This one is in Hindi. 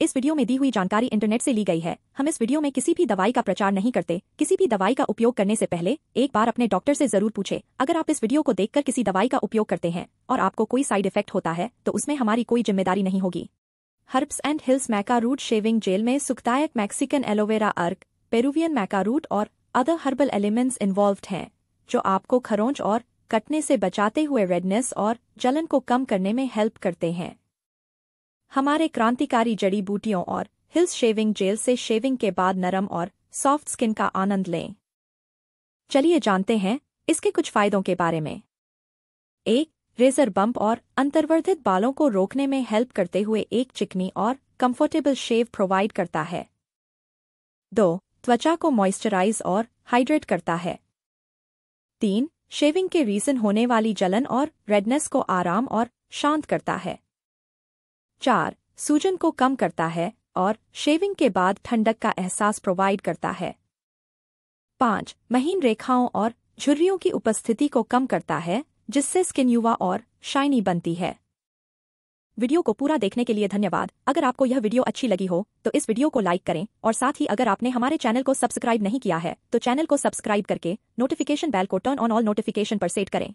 इस वीडियो में दी हुई जानकारी इंटरनेट से ली गई है हम इस वीडियो में किसी भी दवाई का प्रचार नहीं करते किसी भी दवाई का उपयोग करने से पहले एक बार अपने डॉक्टर से जरूर पूछे अगर आप इस वीडियो को देखकर किसी दवाई का उपयोग करते हैं और आपको कोई साइड इफेक्ट होता है तो उसमें हमारी कोई जिम्मेदारी नहीं होगी Herbs and Hills maca root shaving gel में सुखदायक मैक्सिकन एलोवेरा अर्क पेरुवियन मैका रूट और अदर हर्बल एलिमेंट्स इन्वॉल्व हैं जो आपको खरोंच और कटने से बचाते हुए रेडनेस और जलन को कम करने में हेल्प करते हैं हमारे क्रांतिकारी जड़ी बूटियों और हिल्स शेविंग जेल से शेविंग के बाद नरम और सॉफ्ट स्किन का आनंद लें चलिए जानते हैं इसके कुछ फायदों के बारे में एक रेजर बम्प और अंतर्वर्धित बालों को रोकने में हेल्प करते हुए एक चिकनी और कंफर्टेबल शेव प्रोवाइड करता है दो त्वचा को मॉइस्चराइज और हाइड्रेट करता है तीन शेविंग के रीजन होने वाली जलन और रेडनेस को आराम और शांत करता है चार सूजन को कम करता है और शेविंग के बाद ठंडक का एहसास प्रोवाइड करता है पांच महीन रेखाओं और झुर्रियों की उपस्थिति को कम करता है जिससे स्किन युवा और शाइनी बनती है वीडियो को पूरा देखने के लिए धन्यवाद अगर आपको यह वीडियो अच्छी लगी हो तो इस वीडियो को लाइक करें और साथ ही अगर आपने हमारे चैनल को सब्सक्राइब नहीं किया है तो चैनल को सब्सक्राइब करके नोटिफिकेशन बेल को टर्न ऑन ऑल नोटिफिकेशन पर सेट करें